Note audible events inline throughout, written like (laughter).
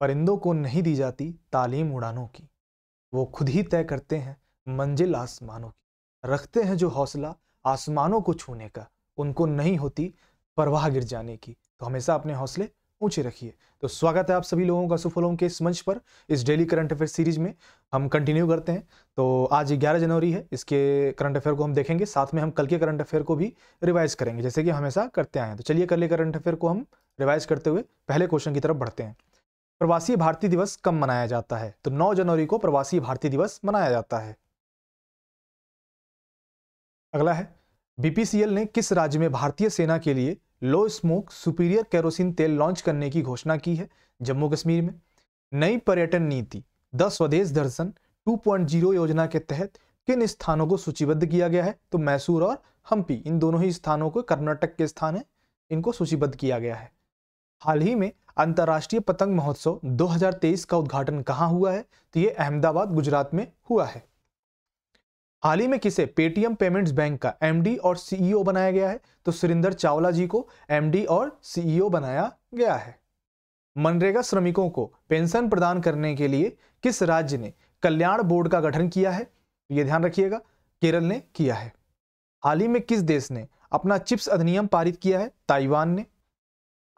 परिंदों को नहीं दी जाती तालीम उड़ानों की वो खुद ही तय करते हैं मंजिल आसमानों की रखते हैं जो हौसला आसमानों को छूने का उनको नहीं होती परवाह गिर जाने की तो हमेशा अपने हौसले ऊंचे रखिए तो स्वागत है आप सभी लोगों का सुफलों के इस मंच पर इस डेली करंट अफेयर सीरीज में हम कंटिन्यू करते हैं तो आज 11 जनवरी है इसके करंट अफेयर को हम देखेंगे साथ में हम कल के करंट अफेयर को भी रिवाइज करेंगे जैसे कि हमेशा करते आए हैं तो चलिए कल के करंट अफेयर को हम रिवाइज करते हुए पहले क्वेश्चन की तरफ बढ़ते हैं प्रवासी भारतीय दिवस कब मनाया जाता है तो 9 जनवरी को प्रवासी भारतीय दिवस मनाया जाता है अगला है बीपीसीएल ने किस राज्य में भारतीय सेना के लिए लो स्मोक सुपीरियर कैरोसिन तेल लॉन्च करने की घोषणा की है जम्मू कश्मीर में नई पर्यटन नीति द स्वदेश दर्शन 2.0 योजना के तहत किन स्थानों को सूचीबद्ध किया गया है तो मैसूर और हम्पी इन दोनों ही स्थानों को कर्नाटक के स्थान है इनको सूचीबद्ध किया गया है हाल ही में अंतर्राष्ट्रीय पतंग महोत्सव 2023 का उद्घाटन कहाँ हुआ है तो ये अहमदाबाद गुजरात में हुआ है हाल ही में किसे पेटीएम पेमेंट्स बैंक का एमडी और सीईओ e बनाया गया है तो सुरिंदर चावला जी को एमडी और सीईओ e बनाया गया है मनरेगा श्रमिकों को पेंशन प्रदान करने के लिए किस राज्य ने कल्याण बोर्ड का गठन किया है तो यह ध्यान रखिएगा केरल ने किया है हाल ही में किस देश ने अपना चिप्स अधिनियम पारित किया है ताइवान ने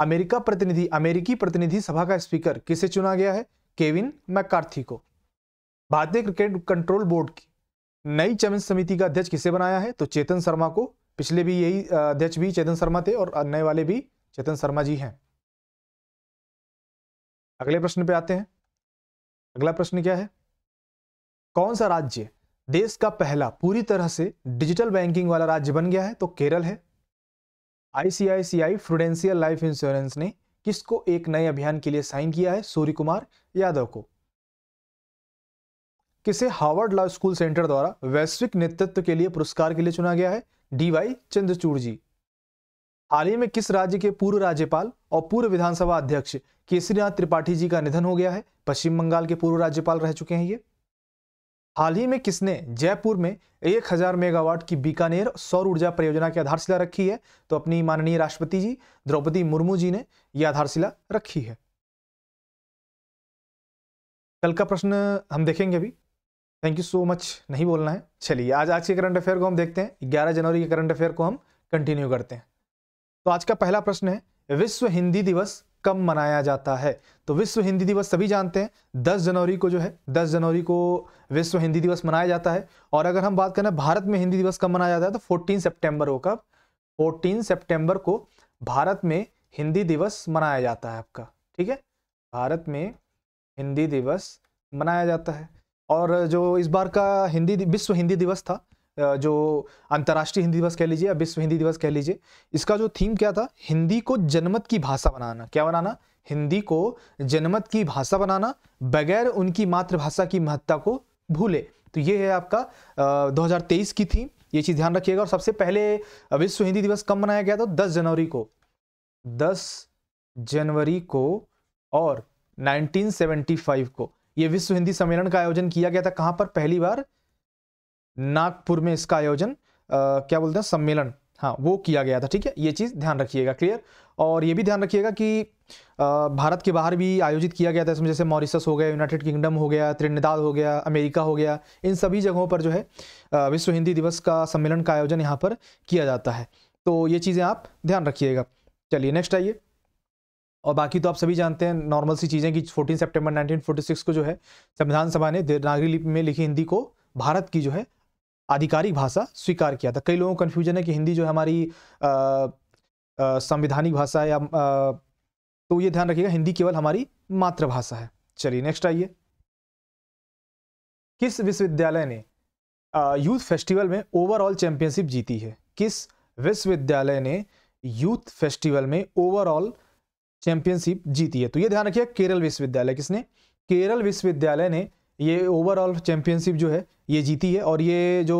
अमेरिका प्रतिनिधि अमेरिकी प्रतिनिधि सभा का स्पीकर किसे चुना गया है केविन मैकार्थी को भारतीय क्रिकेट कंट्रोल बोर्ड की नई चयन समिति का अध्यक्ष किसे बनाया है तो चेतन शर्मा को पिछले भी यही अध्यक्ष भी चेतन शर्मा थे और नए वाले भी चेतन शर्मा जी हैं अगले प्रश्न पे आते हैं अगला प्रश्न क्या है कौन सा राज्य देश का पहला पूरी तरह से डिजिटल बैंकिंग वाला राज्य बन गया है तो केरल है आईसीआईसीआई फ्रूडेंशियल लाइफ इंश्योरेंस ने किसको एक नए अभियान के लिए साइन किया है सूर्य कुमार यादव को किसे हार्वर्ड लॉ स्कूल सेंटर द्वारा वैश्विक नेतृत्व के लिए पुरस्कार के लिए चुना गया है डीवाई चंद्रचूड़ जी हाल ही में किस राज्य के पूर्व राज्यपाल और पूर्व विधानसभा अध्यक्ष केसरीनाथ त्रिपाठी जी का निधन हो गया है पश्चिम बंगाल के पूर्व राज्यपाल रह चुके हैं ये हाल ही में किसने जयपुर में 1000 मेगावाट की बीकानेर सौर ऊर्जा परियोजना की आधारशिला रखी है तो अपनी माननीय राष्ट्रपति जी द्रौपदी मुर्मू जी ने यह आधारशिला रखी है कल का प्रश्न हम देखेंगे अभी थैंक यू सो मच नहीं बोलना है चलिए आज आज के करंट अफेयर को हम देखते हैं ग्यारह जनवरी के करंट अफेयर को हम कंटिन्यू करते हैं तो आज का पहला प्रश्न है विश्व हिंदी दिवस कम मनाया जाता है तो विश्व हिंदी दिवस सभी जानते हैं 10 जनवरी को जो है 10 जनवरी को विश्व हिंदी दिवस मनाया जाता है और अगर हम बात करें भारत में हिंदी दिवस कब मनाया जाता है तो 14 सितंबर को कब 14 सितंबर को भारत में हिंदी दिवस मनाया जाता है आपका ठीक है भारत में हिंदी दिवस मनाया जाता है और जो इस बार का हिंदी विश्व हिंदी दिवस था जो अंतर्राष्ट्रीय हिंदी दिवस कह लीजिए या विश्व हिंदी दिवस कह लीजिए इसका जो थीम क्या था हिंदी को जनमत की भाषा बनाना क्या बनाना हिंदी को जनमत की भाषा बनाना बगैर उनकी मातृभाषा की महत्ता को भूले तो ये है आपका दो की थीम ये चीज़ ध्यान रखिएगा और सबसे पहले विश्व हिंदी दिवस कब मनाया गया था दस जनवरी को दस जनवरी को और 1975 को यह विश्व हिंदी सम्मेलन का आयोजन किया गया था कहां पर पहली बार नागपुर में इसका आयोजन क्या बोलते हैं सम्मेलन हाँ वो किया गया था ठीक है ये चीज़ ध्यान रखिएगा क्लियर और ये भी ध्यान रखिएगा कि भारत के बाहर भी आयोजित किया गया था इसमें जैसे मॉरिसस हो गया यूनाइटेड किंगडम हो गया त्रिनिदाद हो गया अमेरिका हो गया इन सभी जगहों पर जो है विश्व हिंदी दिवस का सम्मेलन का आयोजन यहाँ पर किया जाता है तो ये चीज़ें आप ध्यान रखिएगा चलिए नेक्स्ट आइए और बाकी तो आप सभी जानते हैं नॉर्मल सी चीज़ें कि 14 सितंबर 1946 को जो है संविधान सभा ने देवनागरी लिपि में लिखी हिंदी को भारत की जो है आधिकारिक भाषा स्वीकार किया था कई लोगों को कन्फ्यूजन है कि हिंदी जो है हमारी संविधानिक भाषा या आ, तो ये ध्यान रखिएगा हिंदी केवल हमारी मातृभाषा है चलिए नेक्स्ट आइए किस विश्वविद्यालय ने यूथ फेस्टिवल में ओवरऑल चैंपियनशिप जीती है किस विश्वविद्यालय ने यूथ फेस्टिवल में ओवरऑल चैंपियनशिप जीती है तो ये ध्यान रखिए केरल विश्वविद्यालय किसने केरल विश्वविद्यालय ने ये ओवरऑल चैंपियनशिप जो है ये जीती है और ये जो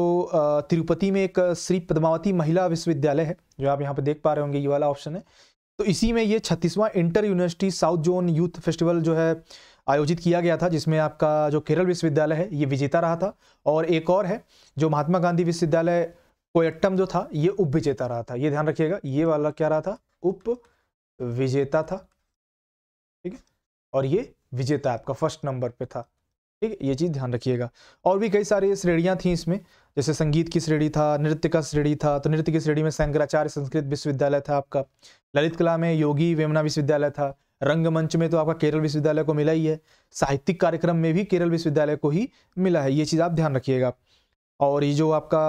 तिरुपति में एक श्री पद्मावती महिला विश्वविद्यालय है जो आप यहाँ पर देख पा रहे होंगे ये वाला ऑप्शन है तो इसी में ये छत्तीसवां inter university south zone youth festival जो है आयोजित किया गया था जिसमें आपका जो केरल विश्वविद्यालय है ये विजेता रहा था और एक और है जो महात्मा गांधी विश्वविद्यालय कोयट्टम जो था ये उप विजेता रहा था ये ध्यान रखिएगा ये वाला क्या रहा था उप विजेता था ठीक है और ये विजेता आपका फर्स्ट नंबर पे था ठीक है ये चीज़ ध्यान रखिएगा और भी कई सारी श्रेणियाँ थी इसमें जैसे संगीत की श्रेणी था नृत्य का श्रेणी था तो नृत्य की श्रेणी में शंकराचार्य संस्कृत विश्वविद्यालय था आपका ललित कला में योगी वेमना विश्वविद्यालय था रंगमंच में तो आपका केरल विश्वविद्यालय को मिला ही है साहित्यिक कार्यक्रम में भी केरल विश्वविद्यालय को ही मिला है ये चीज़ आप ध्यान रखिएगा और ये जो आपका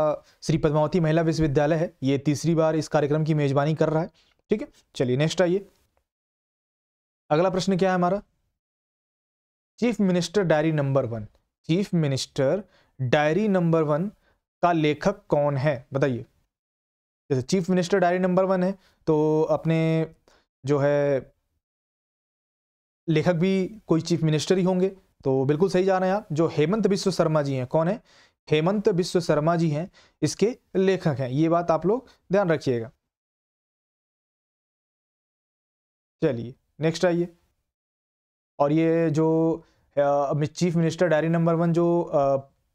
श्री पद्मावती महिला विश्वविद्यालय है ये तीसरी बार इस कार्यक्रम की मेजबानी कर रहा है ठीक है चलिए नेक्स्ट आइए अगला प्रश्न क्या है हमारा chief minister diary number one chief minister diary number one का लेखक कौन है बताइए जैसे chief minister diary number one है तो अपने जो है लेखक भी कोई चीफ मिनिस्टर ही होंगे तो बिल्कुल सही जा रहे हैं आप जो हेमंत विश्व शर्मा जी हैं कौन है हेमंत विश्व शर्मा जी हैं इसके लेखक हैं ये बात आप लोग ध्यान रखिएगा चलिए नेक्स्ट आइए और ये जो chief minister diary number one जो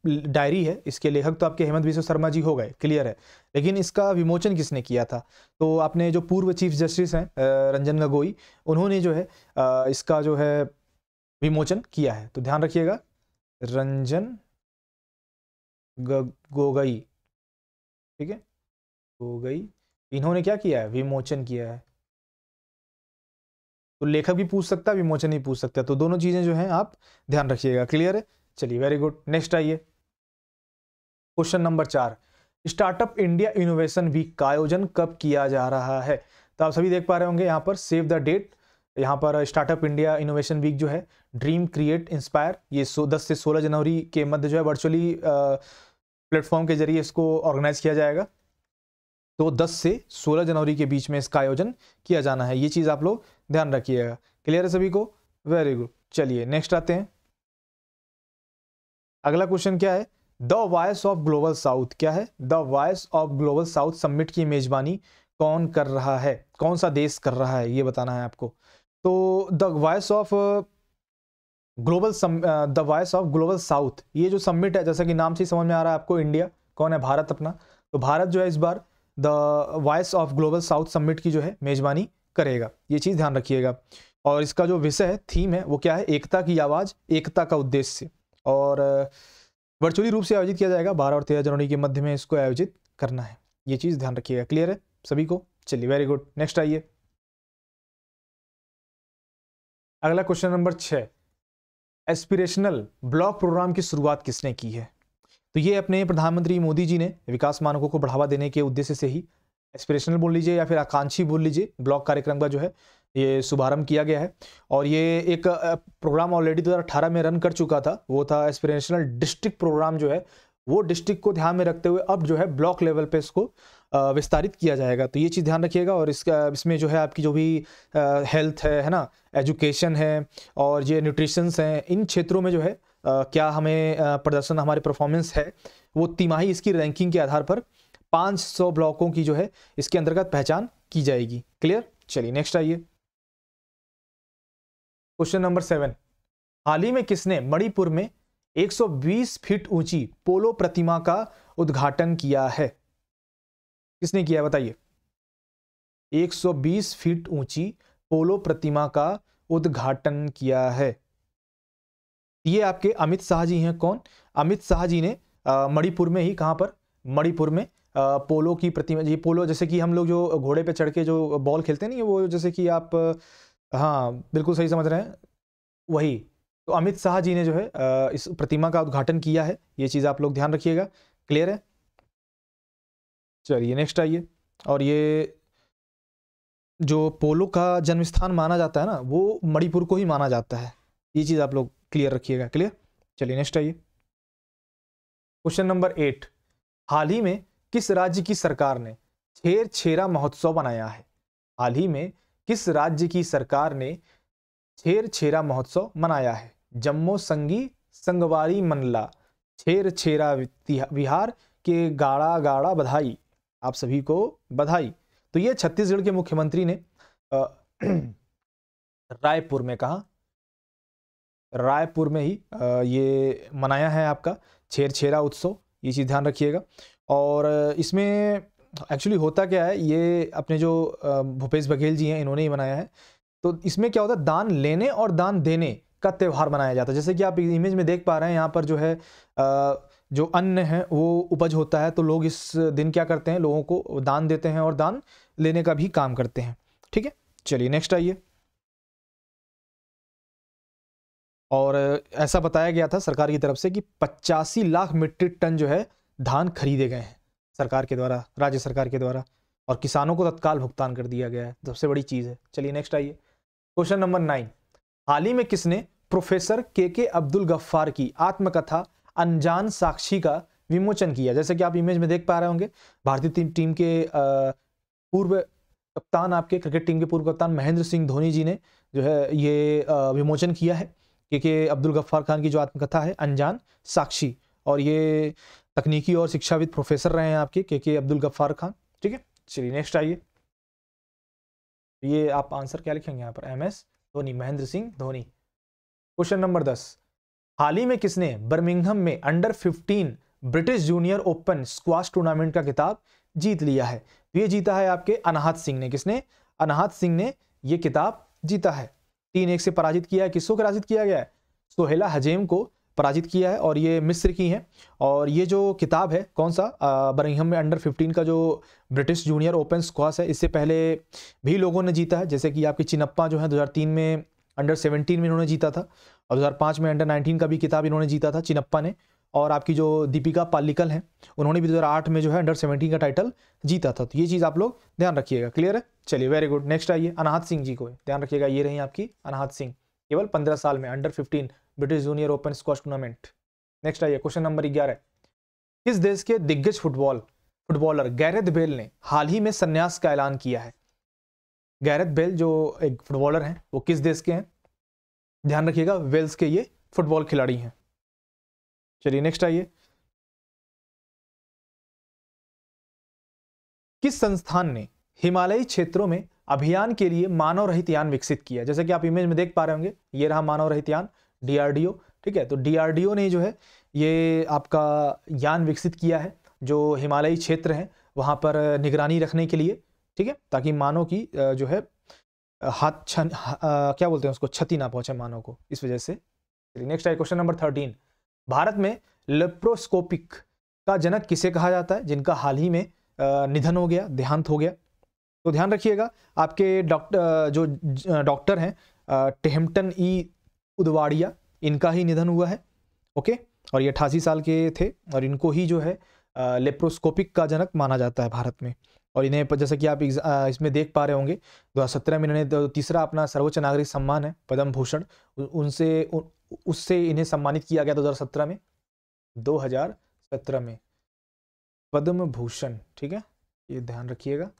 डायरी है इसके लेखक तो आपके हेमंत विश्व शर्मा जी हो गए क्लियर है लेकिन इसका विमोचन किसने किया था तो आपने जो पूर्व चीफ जस्टिस हैं रंजन गगोई उन्होंने जो है इसका जो है विमोचन किया है तो ध्यान रखिएगा रंजन गोगई ठीक है गोगई इन्होंने क्या किया है विमोचन किया है तो लेखक भी पूछ सकता है विमोचन भी पूछ सकता है तो दोनों चीज़ें जो हैं आप ध्यान रखिएगा क्लियर है चलिए वेरी गुड नेक्स्ट आइए क्वेश्चन नंबर चार स्टार्टअप इंडिया इनोवेशन वीक का आयोजन कब किया जा रहा है तो आप सभी देख पा रहे होंगे यहाँ पर सेव द डेट यहाँ पर स्टार्टअप इंडिया इनोवेशन वीक जो है ड्रीम क्रिएट इंस्पायर ये सो दस से सोलह जनवरी के मध्य जो है वर्चुअली प्लेटफॉर्म के जरिए इसको ऑर्गेनाइज किया जाएगा तो 10 से 16 जनवरी के बीच में इसका आयोजन किया जाना है ये चीज़ आप लोग ध्यान रखिएगा क्लियर है सभी को वेरी गुड चलिए नेक्स्ट आते हैं अगला क्वेश्चन क्या है the voice of global south क्या है the voice of global south summit की मेजबानी कौन कर रहा है कौन सा देश कर रहा है ये बताना है आपको तो the voice of global the voice of global south ये जो सबमिट है जैसा कि नाम से समझ में आ रहा है आपको इंडिया कौन है भारत अपना तो भारत जो है इस बार the voice of global south summit की जो है मेज़बानी करेगा ये चीज़ ध्यान रखिएगा और इसका जो विषय है थीम है वो क्या है एकता की आवाज़ एकता का उद्देश्य और वर्चुअली रूप से आयोजित किया जाएगा बारह और तेरह जनवरी के मध्य में इसको आयोजित करना है ये चीज़ ध्यान रखिएगा क्लियर है सभी को चलिए वेरी गुड नेक्स्ट आइए अगला क्वेश्चन नंबर छ एस्पिरेशनल ब्लॉक प्रोग्राम की शुरुआत किसने की है तो ये अपने प्रधानमंत्री मोदी जी ने विकास मानकों को बढ़ावा देने के उद्देश्य से ही एस्पिरेशनल बोल लीजिए या फिर आकांक्षी बोल लीजिए ब्लॉक कार्यक्रम का जो है ये शुभारंभ किया गया है और ये एक प्रोग्राम ऑलरेडी 2018 में रन कर चुका था वो था एस्पिरेशनल डिस्ट्रिक्ट प्रोग्राम जो है वो डिस्ट्रिक्ट को ध्यान में रखते हुए अब जो है ब्लॉक लेवल पे इसको विस्तारित किया जाएगा तो ये चीज़ ध्यान रखिएगा और इसका इसमें जो है आपकी जो भी हेल्थ है है ना एजुकेशन है और ये न्यूट्रिशंस हैं इन क्षेत्रों में जो है क्या हमें प्रदर्शन हमारे परफॉर्मेंस है वो तिमाही इसकी रैंकिंग के आधार पर 500 ब्लॉकों की जो है इसके अंतर्गत पहचान की जाएगी क्लियर चलिए नेक्स्ट आइए क्वेश्चन नंबर सेवन हाल ही में किसने मणिपुर में 120 फीट ऊंची पोलो प्रतिमा का उद्घाटन किया है किसने किया बताइए 120 फीट ऊंची पोलो प्रतिमा का उद्घाटन किया है ये आपके अमित शाह जी हैं कौन अमित शाह जी ने मणिपुर में ही कहाँ पर मणिपुर में पोलो की प्रतिमा ये पोलो जैसे कि हम लोग जो घोड़े पे चढ़ के जो बॉल खेलते हैं ना वो जैसे कि आप हाँ बिल्कुल सही समझ रहे हैं वही तो अमित शाह जी ने जो है इस प्रतिमा का उद्घाटन किया है ये चीज़ आप लोग ध्यान रखिएगा क्लियर है चलिए नेक्स्ट आइए और ये जो पोलो का जन्म स्थान माना जाता है ना वो मणिपुर को ही माना जाता है ये चीज़ आप लोग क्लियर रखिएगा क्लियर चलिए नेक्स्ट आइए क्वेश्चन नंबर एट हाल ही में किस राज्य की सरकार ने छेर छेरा महोत्सव मनाया है हाल ही में किस राज्य की सरकार ने छेर छेरा महोत्सव मनाया है जम्मू संगी संगवारी मनला छेर छेरा विहार के गाड़ा गाड़ा बधाई आप सभी को बधाई तो ये छत्तीसगढ़ के मुख्यमंत्री ने (clears throat) रायपुर में कहा रायपुर में ही ये मनाया है आपका छेर छेरा उत्सव ये चीज़ ध्यान रखिएगा और इसमें एक्चुअली होता क्या है ये अपने जो भूपेश बघेल जी हैं इन्होंने ही मनाया है तो इसमें क्या होता है दान लेने और दान देने का त्यौहार मनाया जाता है जैसे कि आप इमेज में देख पा रहे हैं यहाँ पर जो है जो अन्न है वो उपज होता है तो लोग इस दिन क्या करते हैं लोगों को दान देते हैं और दान लेने का भी काम करते हैं ठीक है चलिए नेक्स्ट आइए और ऐसा बताया गया था सरकार की तरफ से कि पचासी लाख मीट्रिक टन जो है धान खरीदे गए हैं सरकार के द्वारा राज्य सरकार के द्वारा और किसानों को तत्काल भुगतान कर दिया गया है तो सबसे बड़ी चीज़ है चलिए नेक्स्ट आइए क्वेश्चन नंबर नाइन हाल ही में किसने प्रोफेसर के के अब्दुल गफ्फार की आत्मकथा अनजान साक्षी का विमोचन किया जैसे कि आप इमेज में देख पा रहे होंगे भारतीय टीम के पूर्व कप्तान आपके क्रिकेट टीम के पूर्व कप्तान महेंद्र सिंह धोनी जी ने जो है ये विमोचन किया है के अब्दुल गफ्फार खान की जो आत्मकथा है अनजान साक्षी और ये तकनीकी और शिक्षाविद प्रोफेसर रहे हैं आपके के के अब्दुल गफ्फार खान ठीक है चलिए नेक्स्ट आइए ये आप आंसर क्या लिखेंगे यहाँ पर M S Dhoni Mahendra Singh Dhoni question number दस हाल ही में किसने बर्मिंगहम में under fifteen British junior open squash tournament का किताब जीत लिया है तो ये जीता है आपके अनाहत सिंह ने किसने अनाहत सिंह ने ये किताब जीता है तीन एक से पराजित किया है किसको पराजित किया गया है सोहेला हजेम को पराजित किया है और ये मिस्र की हैं और ये जो किताब है कौन सा बरिंगहम में अंडर 15 का जो ब्रिटिश जूनियर ओपन स्क्वास है इससे पहले भी लोगों ने जीता है जैसे कि आपकी चिनप्पा जो है 2003 में अंडर 17 में इन्होंने जीता था और 2005 में अंडर 19 का भी किताब इन्होंने जीता था चिनप्पा ने और आपकी जो दीपिका पालिकल हैं उन्होंने भी दो में जो है अंडर सेवेंटीन का टाइटल जीता था तो ये चीज़ आप लोग ध्यान रखिएगा क्लियर है चलिए वेरी गुड नेक्स्ट आइए अनाहत सिंह जी को ध्यान रखिएगा ये रही आपकी अनाहत सिंह केवल पंद्रह साल में under fifteen British junior open squash tournament next आइए क्वेश्चन नंबर ग्यारह किस देश के दिग्गज फुटबॉल फुटबॉलर गैरेथ बेल ने हाल ही में संन्यास का ऐलान किया है गैरेथ बेल जो एक फुटबॉलर हैं वो किस देश के हैं ध्यान रखिएगा वेल्स के ये फुटबॉल खिलाड़ी हैं चलिए नेक्स्ट आइए किस संस्थान ने हिमालयी क्षेत्रों में अभियान के लिए मानव रहित यान विकसित किया जैसे कि आप इमेज में देख पा रहे होंगे ये रहा मानव रहित यान डीआरडीओ ठीक है तो डीआरडीओ ने जो है ये आपका यान विकसित किया है जो हिमालयी क्षेत्र है वहां पर निगरानी रखने के लिए ठीक है ताकि मानव की जो है हाथ छन क्या बोलते हैं उसको क्षति ना पहुंचे मानव को इस वजह से नेक्स्ट है क्वेश्चन नंबर थर्टीन भारत में लेप्रोस्कोपिक का जनक किसे कहा जाता है जिनका हाल ही में निधन हो गया देहांत हो गया तो ध्यान रखिएगा आपके डॉक्टर जो डॉक्टर हैं टेहम्पटन ई उदवाड़िया इनका ही निधन हुआ है ओके और ये अठासी साल के थे और इनको ही जो है लेप्रोस्कोपिक का जनक माना जाता है भारत में और इन्हें जैसे कि आप इसमें देख पा रहे होंगे दो हज़ार सत्रह में इन्होंने तीसरा अपना सर्वोच्च नागरिक सम्मान है पद्म भूषण उनसे उससे इन्हें सम्मानित किया गया दो हज़ार सत्रह में दो हज़ार सत्रह में पद्म भूषण ठीक है ये ध्यान रखिएगा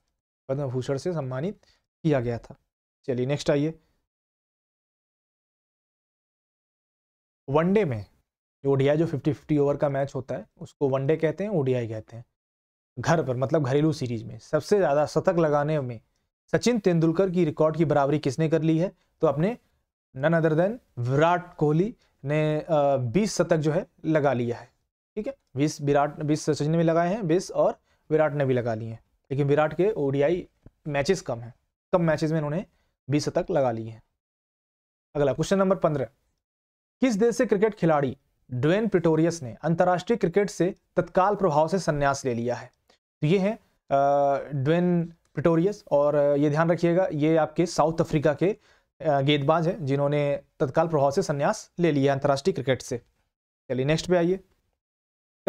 पद्म भूषण से सम्मानित किया गया था चलिए नेक्स्ट आइए वनडे में ओडीआई जो फिफ्टी फिफ्टी ओवर का मैच होता है उसको वनडे कहते हैं ओडीआई कहते हैं घर पर मतलब घरेलू सीरीज में सबसे ज़्यादा शतक लगाने में सचिन तेंदुलकर की रिकॉर्ड की बराबरी किसने कर ली है तो अपने none other than Virat Kohli ने बीस शतक जो है लगा लिया है ठीक है बीस विराट बीस सचिन ने भी लगाए हैं बीस और विराट ने भी लगा लिए हैं लेकिन विराट के ओडीआई मैचेस कम हैं कम मैचेस में उन्होंने बीस शतक लगा लिए हैं अगला क्वेश्चन नंबर पंद्रह किस देश से क्रिकेट खिलाड़ी ड्वेन प्रिटोरियस ने अंतर्राष्ट्रीय क्रिकेट से तत्काल प्रभाव से संन्यास ले लिया है तो ये है ड्वेन प्रिटोरियस और ये ध्यान रखिएगा ये आपके साउथ अफ्रीका के गेंदबाज हैं जिन्होंने तत्काल प्रभाव से संन्यास ले लिया अंतर्राष्ट्रीय क्रिकेट से चलिए नेक्स्ट पे आइए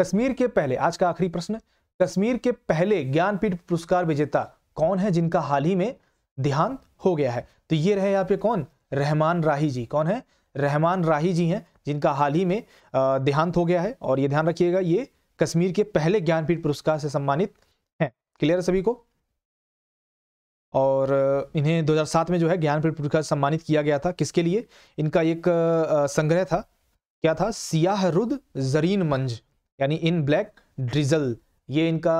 कश्मीर के पहले आज का आखिरी प्रश्न कश्मीर के पहले ज्ञानपीठ पुरस्कार विजेता कौन है जिनका हाल ही में देहांत हो गया है तो ये रहे यहाँ पे कौन रहमान राही जी कौन है रहमान राही जी हैं जिनका हाल ही में देहांत हो गया है और ये ध्यान रखिएगा ये कश्मीर के पहले ज्ञानपीठ पुरस्कार से सम्मानित हैं क्लियर है सभी को और इन्हें 2007 में जो है ज्ञानपीठ पुरस्कार सम्मानित किया गया था किसके लिए इनका एक संग्रह था क्या था सियाह रुद जरीन मंज यानी इन ब्लैक ड्रिजल ये इनका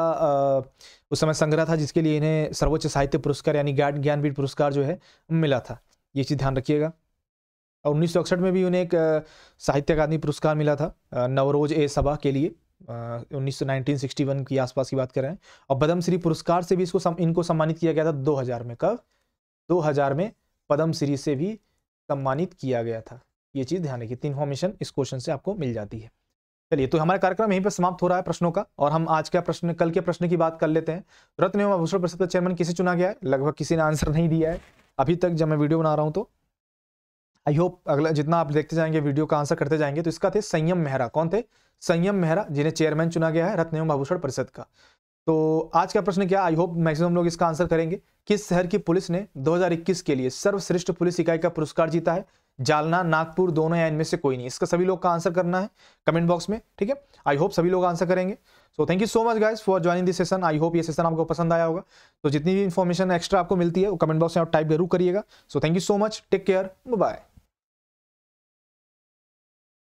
उस समय संग्रह था जिसके लिए इन्हें सर्वोच्च साहित्य पुरस्कार यानी ज्ञानपीठ पुरस्कार जो है मिला था ये चीज़ ध्यान रखिएगा और उन्नीस में भी उन्हें एक साहित्य अकादमी पुरस्कार मिला था नवरोज ए सभा के लिए उन्नीस uh, के आसपास की बात करें और पद्मश्री पुरस्कार से भी इसको सम, इनको सम्मानित किया गया था 2000 में कब 2000 में पद्मश्री से भी सम्मानित किया गया था ये चीज़ ध्यान रखिए तीन इन्फॉर्मेशन इस क्वेश्चन से आपको मिल जाती है चलिए तो हमारा कार्यक्रम यहीं पर समाप्त हो रहा है प्रश्नों का और हम आज का प्रश्न कल के प्रश्न की बात कर लेते हैं रत्न एवं आभूषण परिषद का चेयरमैन किसे चुना गया है लगभग किसी ने आंसर नहीं दिया है अभी तक जब मैं वीडियो बना रहा हूँ तो आई होप अगला जितना आप देखते जाएंगे वीडियो का आंसर करते जाएंगे तो इसका थे संयम मेहरा कौन थे संयम मेहरा जिन्हें चेयरमैन चुना गया है रत्न एवं आभूषण परिषद का तो आज का प्रश्न क्या आई होप मैक्सिमम लोग इसका आंसर करेंगे किस शहर की पुलिस ने 2021 के लिए सर्वश्रेष्ठ पुलिस इकाई का पुरस्कार जीता है जालना नागपुर दोनों या इनमें से कोई नहीं इसका सभी लोग का आंसर करना है कमेंट बॉक्स में ठीक है आई होप सभी लोग आंसर करेंगे so thank you so much guys for joining this session I hope ये सेशन आपको पसंद आया होगा तो जितनी भी इन्फॉर्मेशन एक्स्ट्रा आपको मिलती है वो कमेंट बॉक्स में आप टाइप जरूर करिएगा so thank you so much take care bye